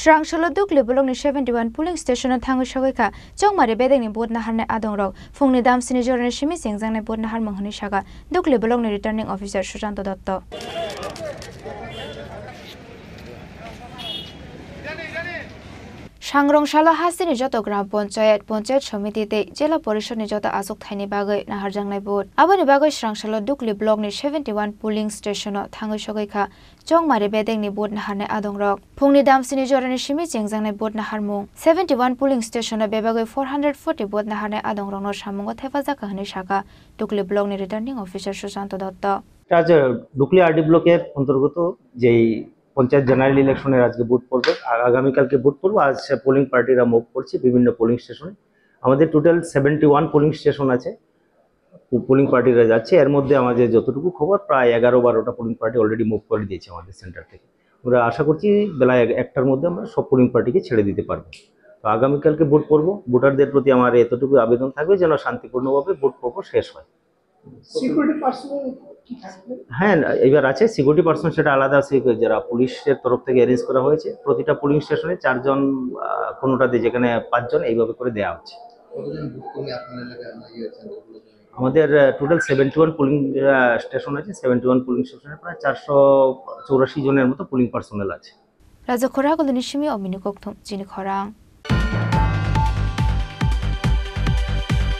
Shrangshalo duk lebolong ni 71 polling station thangu shagika chongmare bedeng ni bod nahar ne adong rok phungni dam sini jorne shimi singjang ne bod nahar manghni shaga duk lebolong ni returning officer Sushant Dotto সাংরংশালা হাসিনী যত গ্রাম পঞ্চায়েত পঞ্চায়েত সমিতিতে জেলা পরিষদ যত আসুক tiny বাগৈ জাংলাই board আবানি বাগৈ সাংশালা দুকলি ব্লকনি সেভেন্টি ওয়ান পুলিং স্টেশন থাঙৈ সগৈখা চংমারি বেদেংনি বোর্ড নাহারনে রক ফুংনি দামসিনি জরানি সিমি চেংজাংনাই বোর্ড নাহার মুং সেভেন্টি ওয়ান পুলিং স্টেশন বেবাগৈ ফোর হান্ড্রেড ফোর্টি বোর্ড নাহারনে আদংরং সামুঙ্গ থেফাজাকা হনি শাখা দুকলি ব্লকনি returning officer Sushanta Dutta Dukli RD ব্লকের অন্তর্গত যেই পঞ্চায়েত জেনারেল ইলেকশনের আজকে ভোট পড়বে আর আগামীকালকে ভোট পড়বো আজ পোলিং পার্টিরা মুভ করছে বিভিন্ন পোলিং স্টেশনে আমাদের total seventy one polling station আছে পোলিং পার্টিরা যাচ্ছে এর মধ্যে আমাদের যতটুকু খবর প্রায় এগারো বারোটা পোলিং পার্টি অলরেডি মুভ করে দিয়েছে আমাদের সেন্টার থেকে আমরা আশা করছি বেলা একটার মধ্যে আমরা সব পোলিং পার্টিকে ছেড়ে দিতে পারবো তো আগামীকালকে ভোট পড়ব ভোটারদের প্রতি আমার এতটুকু আবেদন থাকবে যেন শান্তিপূর্ণভাবে ভোট পর্ব শেষ হয় হ্যাঁ এবার আছে সিকিউরিটি পার্সন সেটা আলাদা যারা পুলিশের তরফ থেকে অ্যারেঞ্জ করা হয়েছে প্রতিটা পুলিং স্টেশনে চারজন কোনোটাতে যেখানে পাঁচজন এইভাবে করে দেওয়া হচ্ছে ইয়ে আমাদের total seventy one polling station আছে সেভেন্টি ওয়ান পুলিং স্টেশনে প্রায় চারশো চৌরাশি জনের মতো পুলিং পার্সোনাল আছে রাজা খোরাগুলো নিশিমি অমিনী কক্তম যিনি খরাং